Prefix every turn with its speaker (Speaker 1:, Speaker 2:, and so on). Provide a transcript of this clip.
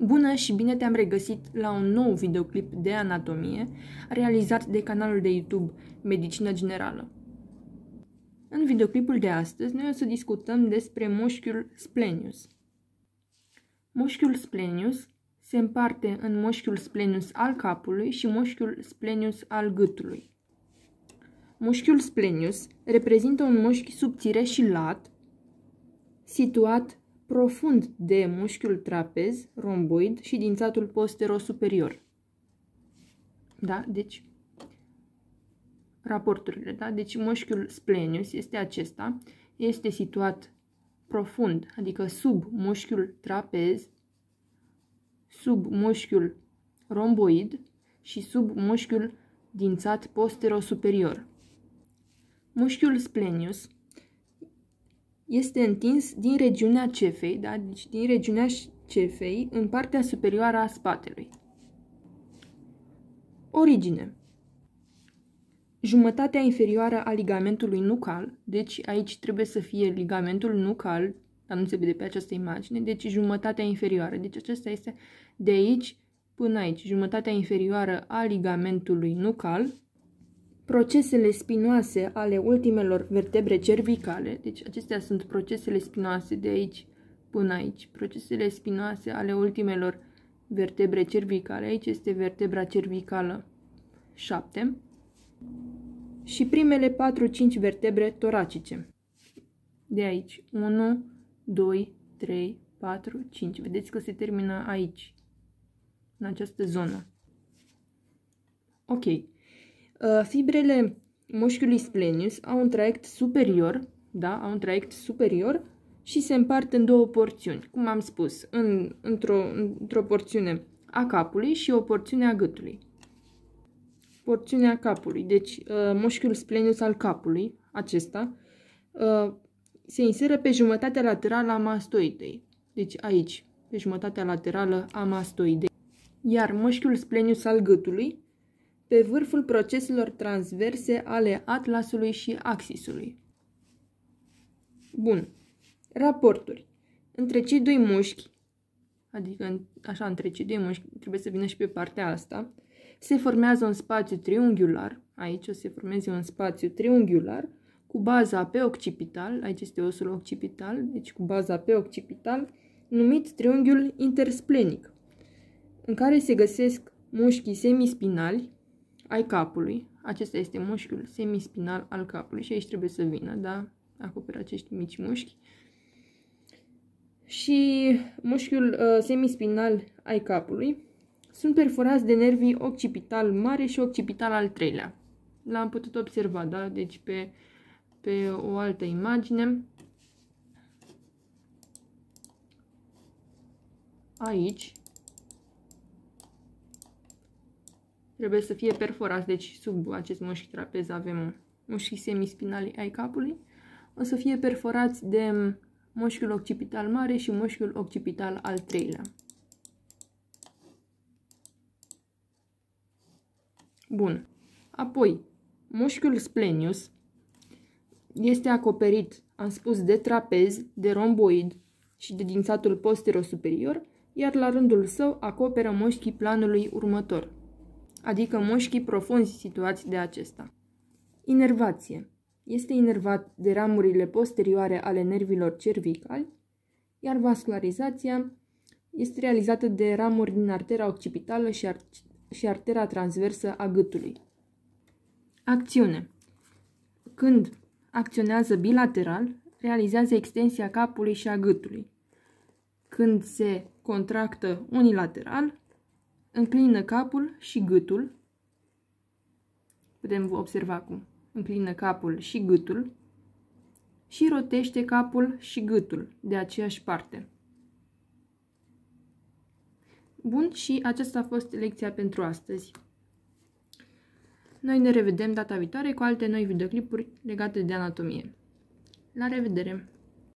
Speaker 1: Bună și bine te-am regăsit la un nou videoclip de anatomie realizat de canalul de YouTube Medicina Generală. În videoclipul de astăzi noi o să discutăm despre mușchiul splenius. Mușchiul splenius se împarte în mușchiul splenius al capului și mușchiul splenius al gâtului. Mușchiul splenius reprezintă un mușchi subțire și lat, situat profund de mușchiul trapez, romboid și dințatul postero-superior. Da? Deci, raporturile, da? Deci mușchiul splenius este acesta, este situat profund, adică sub mușchiul trapez, sub mușchiul romboid și sub mușchiul dințat postero-superior. Mușchiul splenius este întins din regiunea cefei, da? deci din regiunea cefei, în partea superioară a spatelui. Origine Jumătatea inferioară a ligamentului nucal, deci aici trebuie să fie ligamentul nucal, dar nu se vede pe această imagine, deci jumătatea inferioară, deci acesta este de aici până aici, jumătatea inferioară a ligamentului nucal, procesele spinoase ale ultimelor vertebre cervicale, deci acestea sunt procesele spinoase de aici până aici, procesele spinoase ale ultimelor vertebre cervicale, aici este vertebra cervicală 7, și primele 4-5 vertebre toracice. De aici, 1, 2, 3, 4, 5. Vedeți că se termină aici, în această zonă. Ok, Uh, fibrele mușchiului splenius au un traiect superior, da, au un traiect superior și se împart în două porțiuni, cum am spus, în, într-o, într-o porțiune a capului și o porțiune a gâtului. Porțiunea capului, deci uh, mușchiul splenius al capului, acesta, uh, se inseră pe jumătatea laterală a mastoidei. Deci aici, pe jumătatea laterală a mastoidei. Iar mușchiul splenius al gâtului pe vârful proceselor transverse ale atlasului și axisului. Bun. Raporturi. Între cei doi mușchi, adică așa între cei doi mușchi, trebuie să vină și pe partea asta, se formează un spațiu triunghiular, aici o să se formeze un spațiu triunghiular, cu baza pe occipital, aici este osul occipital, deci cu baza pe occipital, numit triunghiul intersplenic, în care se găsesc mușchii semispinali, ai capului. Acesta este mușchiul semispinal al capului și aici trebuie să vină, da? Acoperă acești mici mușchi. Și mușchiul uh, semispinal ai capului sunt perforați de nervii occipital mare și occipital al treilea. L-am putut observa, da? Deci pe, pe o altă imagine. Aici trebuie să fie perforați, deci sub acest mușchi trapez avem mușchii semispinali ai capului, o să fie perforați de mușchiul occipital mare și mușchiul occipital al treilea. Bun. Apoi, mușchiul splenius este acoperit, am spus, de trapez, de romboid și de dințatul posterosuperior, superior, iar la rândul său acoperă mușchii planului următor adică mușchii profunzi situați de acesta. Inervație. Este inervat de ramurile posterioare ale nervilor cervicali, iar vascularizația este realizată de ramuri din artera occipitală și, ar- și artera transversă a gâtului. Acțiune. Când acționează bilateral, realizează extensia capului și a gâtului. Când se contractă unilateral, Înclină capul și gâtul. Putem observa acum. Înclină capul și gâtul. Și rotește capul și gâtul de aceeași parte. Bun, și aceasta a fost lecția pentru astăzi. Noi ne revedem data viitoare cu alte noi videoclipuri legate de anatomie. La revedere!